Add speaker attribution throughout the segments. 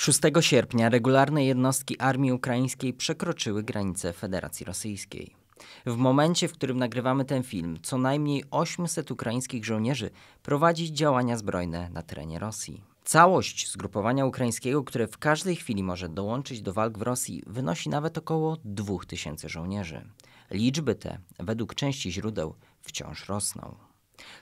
Speaker 1: 6 sierpnia regularne jednostki armii ukraińskiej przekroczyły granice Federacji Rosyjskiej. W momencie, w którym nagrywamy ten film, co najmniej 800 ukraińskich żołnierzy prowadzi działania zbrojne na terenie Rosji. Całość zgrupowania ukraińskiego, które w każdej chwili może dołączyć do walk w Rosji, wynosi nawet około 2000 żołnierzy. Liczby te, według części źródeł, wciąż rosną.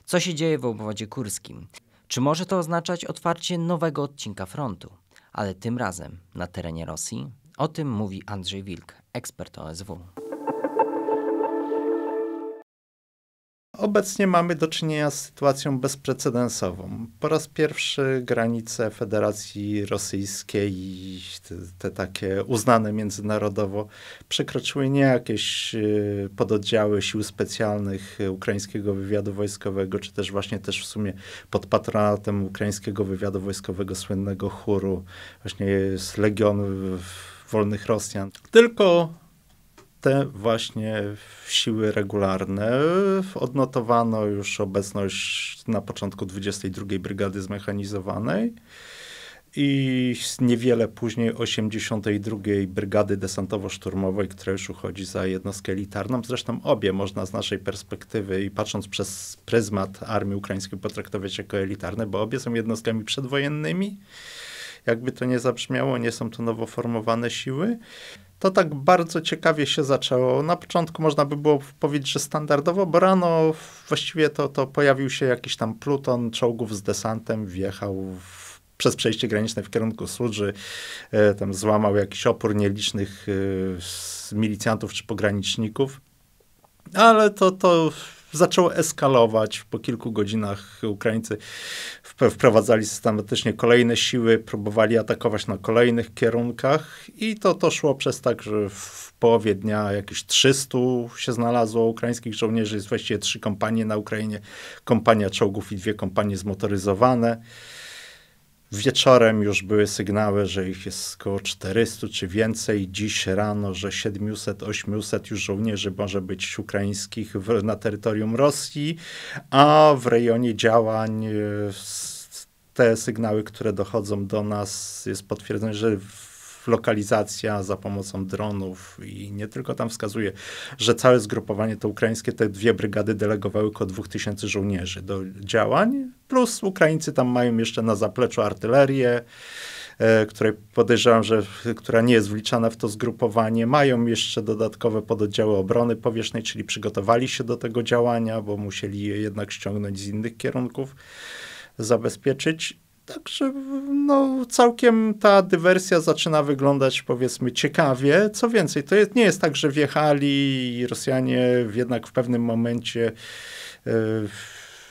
Speaker 1: Co się dzieje w obwodzie kurskim? Czy może to oznaczać otwarcie nowego odcinka frontu? ale tym razem na terenie Rosji. O tym mówi Andrzej Wilk, ekspert OSW. Obecnie mamy do czynienia z sytuacją bezprecedensową. Po raz pierwszy granice Federacji Rosyjskiej, te, te takie uznane międzynarodowo, przekroczyły nie jakieś y, pododdziały sił specjalnych ukraińskiego wywiadu wojskowego, czy też właśnie też w sumie pod patronatem ukraińskiego wywiadu wojskowego słynnego chóru, właśnie z Legionu Wolnych Rosjan, tylko te właśnie siły regularne odnotowano już obecność na początku 22 Brygady Zmechanizowanej i niewiele później 82 Brygady Desantowo-Szturmowej, która już uchodzi za jednostkę elitarną. Zresztą obie można z naszej perspektywy i patrząc przez pryzmat armii ukraińskiej potraktować jako elitarne, bo obie są jednostkami przedwojennymi jakby to nie zabrzmiało, nie są to nowo formowane siły. To tak bardzo ciekawie się zaczęło. Na początku można by było powiedzieć, że standardowo, bo rano właściwie to, to pojawił się jakiś tam pluton czołgów z desantem, wjechał w przez przejście graniczne w kierunku Słudży, e, tam złamał jakiś opór nielicznych e, milicjantów czy pograniczników. Ale to, to zaczęło eskalować. Po kilku godzinach Ukraińcy wprowadzali systematycznie kolejne siły, próbowali atakować na kolejnych kierunkach i to, to szło przez tak, że w połowie dnia jakieś 300 się znalazło ukraińskich żołnierzy. Jest właściwie trzy kompanie na Ukrainie, kompania czołgów i dwie kompanie zmotoryzowane. Wieczorem już były sygnały, że ich jest około 400 czy więcej. Dziś rano, że 700, 800 już żołnierzy może być ukraińskich w, na terytorium Rosji, a w rejonie działań e, te sygnały, które dochodzą do nas, jest potwierdzone, że w lokalizacja za pomocą dronów i nie tylko tam wskazuje, że całe zgrupowanie to ukraińskie, te dwie brygady delegowały około 2000 żołnierzy do działań, plus Ukraińcy tam mają jeszcze na zapleczu artylerię, e, której podejrzewam, że, która nie jest wliczana w to zgrupowanie. Mają jeszcze dodatkowe pododdziały obrony powierzchnej, czyli przygotowali się do tego działania, bo musieli je jednak ściągnąć z innych kierunków, zabezpieczyć. Także no, całkiem ta dywersja zaczyna wyglądać powiedzmy ciekawie. Co więcej, to jest, nie jest tak, że wjechali i Rosjanie jednak w pewnym momencie yy,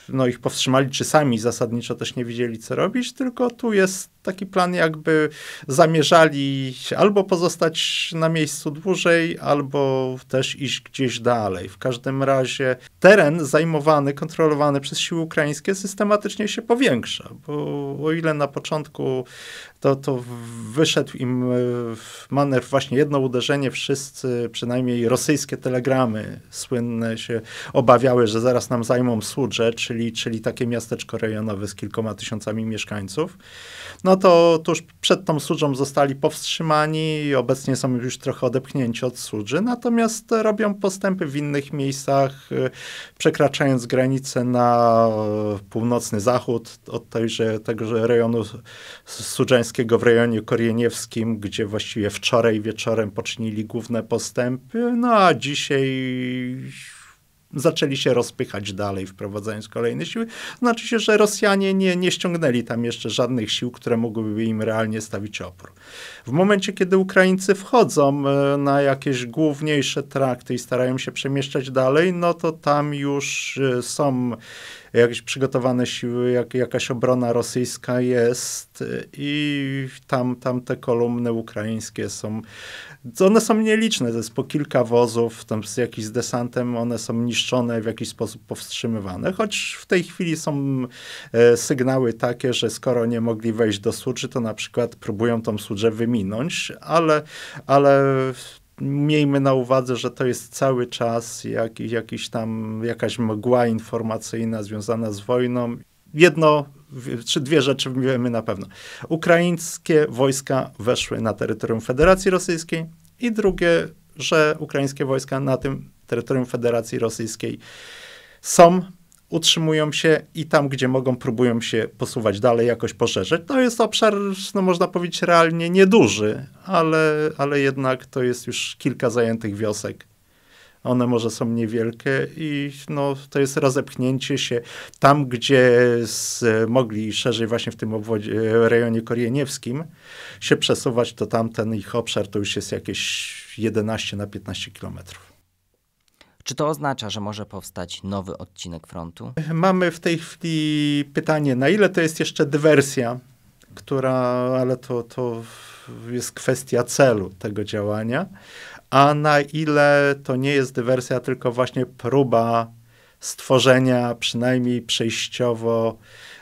Speaker 1: no, ich powstrzymali, czy sami zasadniczo też nie wiedzieli co robić, tylko tu jest taki plan, jakby zamierzali albo pozostać na miejscu dłużej, albo też iść gdzieś dalej. W każdym razie teren zajmowany, kontrolowany przez siły ukraińskie systematycznie się powiększa, bo o ile na początku to, to wyszedł im w manewr właśnie jedno uderzenie, wszyscy, przynajmniej rosyjskie telegramy słynne się obawiały, że zaraz nam zajmą Słudże, czyli, czyli takie miasteczko rejonowe z kilkoma tysiącami mieszkańców. No to tuż przed tą Sudżą zostali powstrzymani i obecnie są już trochę odepchnięci od Sudży, natomiast robią postępy w innych miejscach, y, przekraczając granicę na y, północny zachód od tejże, tegoże rejonu sudżańskiego w rejonie korieniewskim, gdzie właściwie wczoraj wieczorem poczynili główne postępy, no a dzisiaj zaczęli się rozpychać dalej, wprowadzając kolejne siły. Znaczy się, że Rosjanie nie, nie ściągnęli tam jeszcze żadnych sił, które mogłyby im realnie stawić opór. W momencie, kiedy Ukraińcy wchodzą e, na jakieś główniejsze trakty i starają się przemieszczać dalej, no to tam już e, są jakieś przygotowane siły, jak, jakaś obrona rosyjska jest e, i tam, tam te kolumny ukraińskie są one są nieliczne, to jest po kilka wozów, tam z jakimś desantem one są niszczone, w jakiś sposób powstrzymywane, choć w tej chwili są e, sygnały takie, że skoro nie mogli wejść do słudży, to na przykład próbują tą słudżę wyminąć, ale, ale miejmy na uwadze, że to jest cały czas jak, jakiś tam, jakaś mgła informacyjna związana z wojną. Jedno czy dwie rzeczy wiemy na pewno. Ukraińskie wojska weszły na terytorium Federacji Rosyjskiej i drugie, że ukraińskie wojska na tym terytorium Federacji Rosyjskiej są, utrzymują się i tam, gdzie mogą, próbują się posuwać dalej, jakoś poszerzać. To no, jest obszar, no można powiedzieć, realnie nieduży, ale, ale jednak to jest już kilka zajętych wiosek one może są niewielkie i no, to jest rozepchnięcie się tam, gdzie z, mogli szerzej właśnie w tym obwodzie, rejonie korieniewskim się przesuwać, to tamten ich obszar to już jest jakieś 11 na 15 kilometrów. Czy to oznacza, że może powstać nowy odcinek frontu? Mamy w tej chwili pytanie, na ile to jest jeszcze dywersja, która, ale to, to jest kwestia celu tego działania, a na ile to nie jest dywersja, tylko właśnie próba stworzenia przynajmniej przejściowo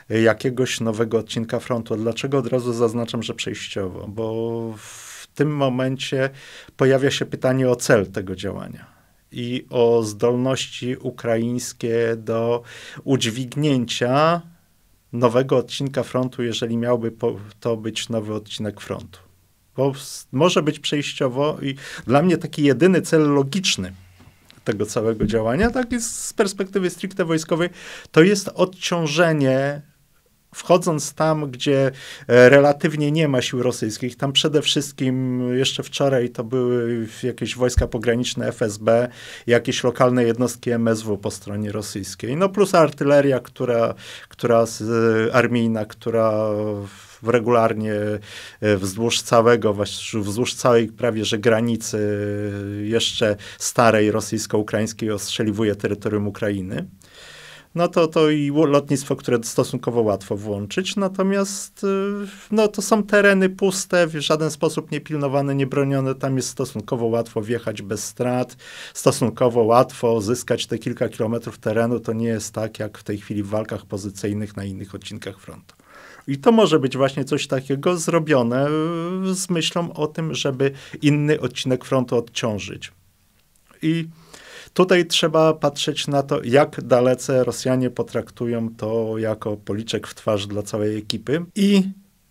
Speaker 1: jakiegoś nowego odcinka frontu. Dlaczego od razu zaznaczam, że przejściowo? Bo w tym momencie pojawia się pytanie o cel tego działania i o zdolności ukraińskie do udźwignięcia nowego odcinka frontu, jeżeli miałby to być nowy odcinek frontu bo może być przejściowo i dla mnie taki jedyny cel logiczny tego całego działania, tak jest z perspektywy stricte wojskowej, to jest odciążenie wchodząc tam, gdzie e, relatywnie nie ma sił rosyjskich, tam przede wszystkim jeszcze wczoraj to były jakieś wojska pograniczne FSB, jakieś lokalne jednostki MSW po stronie rosyjskiej, no plus artyleria, która, która e, armijna, która regularnie e, wzdłuż całego, wzdłuż całej prawie że granicy e, jeszcze starej rosyjsko-ukraińskiej ostrzeliwuje terytorium Ukrainy no to, to i lotnictwo, które stosunkowo łatwo włączyć. Natomiast e, no, to są tereny puste, w żaden sposób niepilnowane, niebronione. Tam jest stosunkowo łatwo wjechać bez strat, stosunkowo łatwo zyskać te kilka kilometrów terenu. To nie jest tak, jak w tej chwili w walkach pozycyjnych na innych odcinkach frontu. I to może być właśnie coś takiego zrobione e, z myślą o tym, żeby inny odcinek frontu odciążyć. I Tutaj trzeba patrzeć na to, jak dalece Rosjanie potraktują to jako policzek w twarz dla całej ekipy i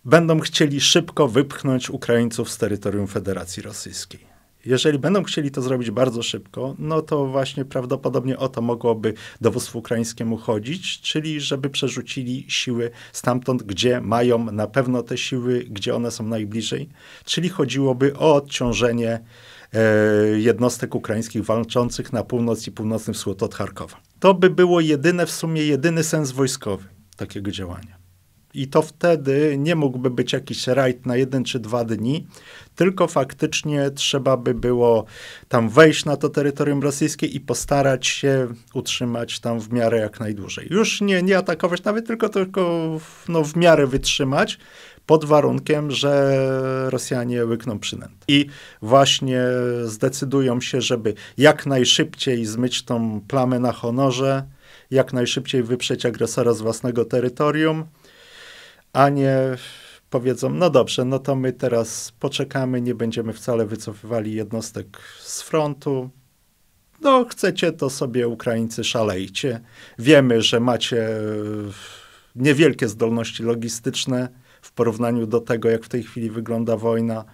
Speaker 1: będą chcieli szybko wypchnąć Ukraińców z terytorium Federacji Rosyjskiej. Jeżeli będą chcieli to zrobić bardzo szybko, no to właśnie prawdopodobnie o to mogłoby dowództwu ukraińskiemu chodzić, czyli żeby przerzucili siły stamtąd, gdzie mają na pewno te siły, gdzie one są najbliżej, czyli chodziłoby o odciążenie e, jednostek ukraińskich walczących na północ i północny wschód od Charkowa. To by było jedyne, w sumie jedyny sens wojskowy takiego działania i to wtedy nie mógłby być jakiś rajd na jeden czy dwa dni, tylko faktycznie trzeba by było tam wejść na to terytorium rosyjskie i postarać się utrzymać tam w miarę jak najdłużej. Już nie, nie atakować nawet, tylko, tylko no, w miarę wytrzymać, pod warunkiem, że Rosjanie łykną przynęt. I właśnie zdecydują się, żeby jak najszybciej zmyć tą plamę na honorze, jak najszybciej wyprzeć agresora z własnego terytorium, a nie powiedzą, no dobrze, no to my teraz poczekamy, nie będziemy wcale wycofywali jednostek z frontu. No, chcecie, to sobie Ukraińcy szalejcie. Wiemy, że macie e, niewielkie zdolności logistyczne w porównaniu do tego, jak w tej chwili wygląda wojna,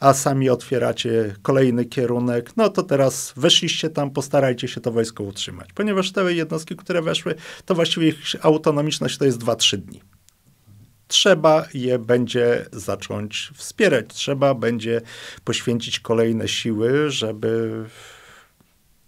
Speaker 1: a sami otwieracie kolejny kierunek, no to teraz weszliście tam, postarajcie się to wojsko utrzymać. Ponieważ te jednostki, które weszły, to właściwie ich autonomiczność to jest 2-3 dni trzeba je będzie zacząć wspierać, trzeba będzie poświęcić kolejne siły, żeby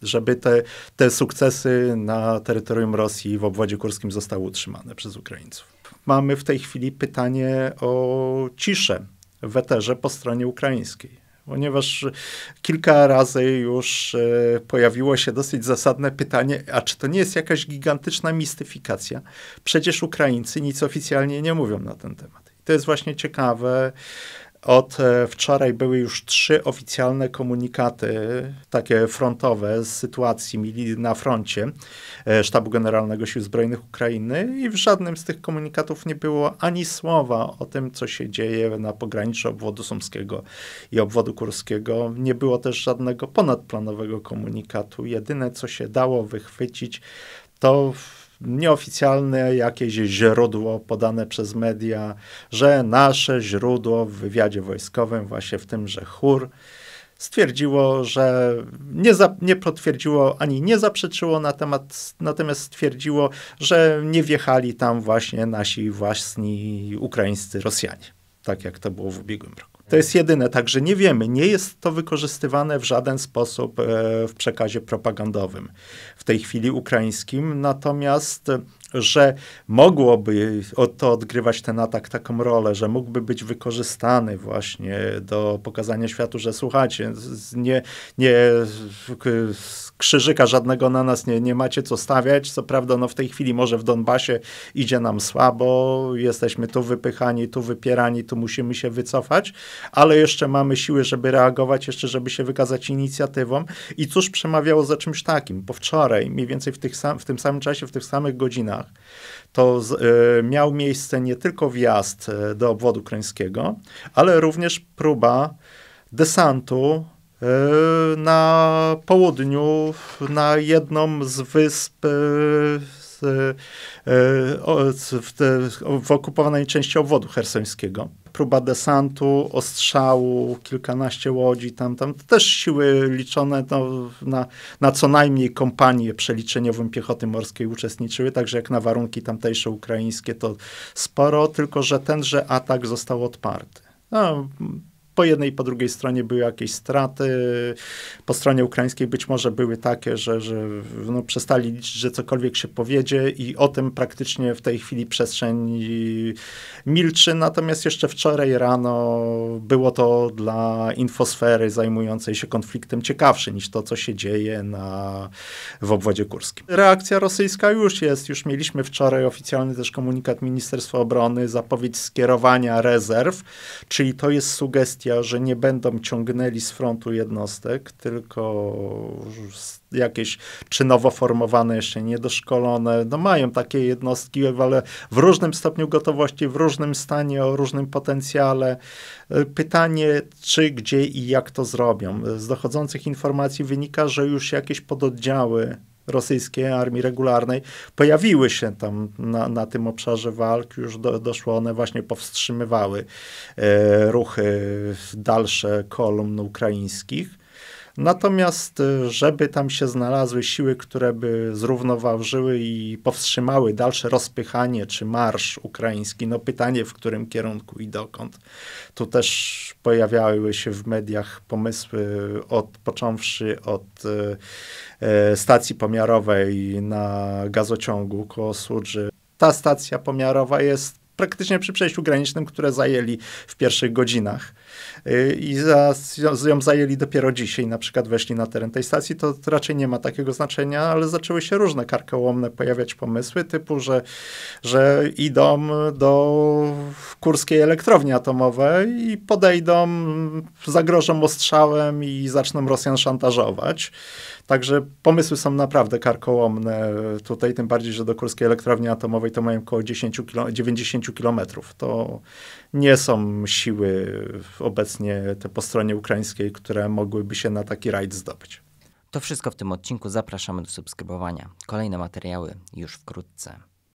Speaker 1: żeby te, te sukcesy na terytorium Rosji w obwodzie kurskim zostały utrzymane przez Ukraińców. Mamy w tej chwili pytanie o ciszę w eterze po stronie ukraińskiej ponieważ kilka razy już e, pojawiło się dosyć zasadne pytanie, a czy to nie jest jakaś gigantyczna mistyfikacja? Przecież Ukraińcy nic oficjalnie nie mówią na ten temat. I to jest właśnie ciekawe, od e, wczoraj były już trzy oficjalne komunikaty, takie frontowe, z sytuacji na froncie e, Sztabu Generalnego Sił Zbrojnych Ukrainy, i w żadnym z tych komunikatów nie było ani słowa o tym, co się dzieje na pograniczu obwodu sumskiego i obwodu kurskiego. Nie było też żadnego ponadplanowego komunikatu. Jedyne, co się dało wychwycić, to nieoficjalne jakieś źródło podane przez media, że nasze źródło w wywiadzie wojskowym, właśnie w tym, że chór, stwierdziło, że nie, za, nie potwierdziło ani nie zaprzeczyło na temat, natomiast stwierdziło, że nie wjechali tam właśnie nasi własni ukraińscy Rosjanie tak jak to było w ubiegłym roku. To jest jedyne, także nie wiemy. Nie jest to wykorzystywane w żaden sposób e, w przekazie propagandowym w tej chwili ukraińskim. Natomiast, e, że mogłoby to odgrywać ten atak taką rolę, że mógłby być wykorzystany właśnie do pokazania światu, że słuchajcie, nie, nie krzyżyka żadnego na nas nie, nie macie co stawiać. Co prawda, no w tej chwili może w Donbasie idzie nam słabo, jesteśmy tu wypychani, tu wypierani, tu musimy się wycofać, ale jeszcze mamy siły, żeby reagować, jeszcze żeby się wykazać inicjatywą. I cóż przemawiało za czymś takim? Bo wczoraj, mniej więcej w, tych sam, w tym samym czasie, w tych samych godzinach, to z, y, miał miejsce nie tylko wjazd y, do obwodu ukraińskiego, ale również próba desantu Y, na południu, na jedną z wysp y, y, z, w, w okupowanej części obwodu hersońskiego próba desantu, ostrzału, kilkanaście łodzi, tam, tam też siły liczone no, na, na co najmniej kompanię przeliczeniową piechoty morskiej uczestniczyły, także jak na warunki tamtejsze ukraińskie to sporo, tylko że tenże atak został odparty. No, po jednej i po drugiej stronie były jakieś straty. Po stronie ukraińskiej być może były takie, że, że no, przestali liczyć, że cokolwiek się powiedzie i o tym praktycznie w tej chwili przestrzeń milczy. Natomiast jeszcze wczoraj rano było to dla infosfery zajmującej się konfliktem ciekawsze niż to, co się dzieje na, w obwodzie kurskim. Reakcja rosyjska już jest. Już mieliśmy wczoraj oficjalny też komunikat Ministerstwa Obrony, zapowiedź skierowania rezerw, czyli to jest sugestia kwestia, że nie będą ciągnęli z frontu jednostek, tylko jakieś czynowo formowane, jeszcze niedoszkolone. No mają takie jednostki, ale w różnym stopniu gotowości, w różnym stanie, o różnym potencjale. Pytanie, czy, gdzie i jak to zrobią. Z dochodzących informacji wynika, że już jakieś pododdziały rosyjskiej armii regularnej pojawiły się tam na, na tym obszarze walk, już do, doszło, one właśnie powstrzymywały e, ruchy dalsze kolumn ukraińskich. Natomiast, y, żeby tam się znalazły siły, które by zrównoważyły i powstrzymały dalsze rozpychanie czy marsz ukraiński, no pytanie w którym kierunku i dokąd. Tu też pojawiały się w mediach pomysły, od, począwszy od y, e, stacji pomiarowej na gazociągu koło Słudży. Ta stacja pomiarowa jest praktycznie przy przejściu granicznym, które zajęli w pierwszych godzinach. Y, i za, ją zajęli dopiero dzisiaj, na przykład weszli na teren tej stacji, to raczej nie ma takiego znaczenia, ale zaczęły się różne karkołomne pojawiać pomysły, typu, że, że idą do kurskiej elektrowni atomowej i podejdą, zagrożą ostrzałem i zaczną Rosjan szantażować. Także pomysły są naprawdę karkołomne tutaj, tym bardziej, że do kurskiej elektrowni atomowej to mają około 10 kilo, 90 kilometrów. To nie są siły obecnie te po stronie ukraińskiej, które mogłyby się na taki rajd zdobyć. To wszystko w tym odcinku. Zapraszamy do subskrybowania. Kolejne materiały już wkrótce.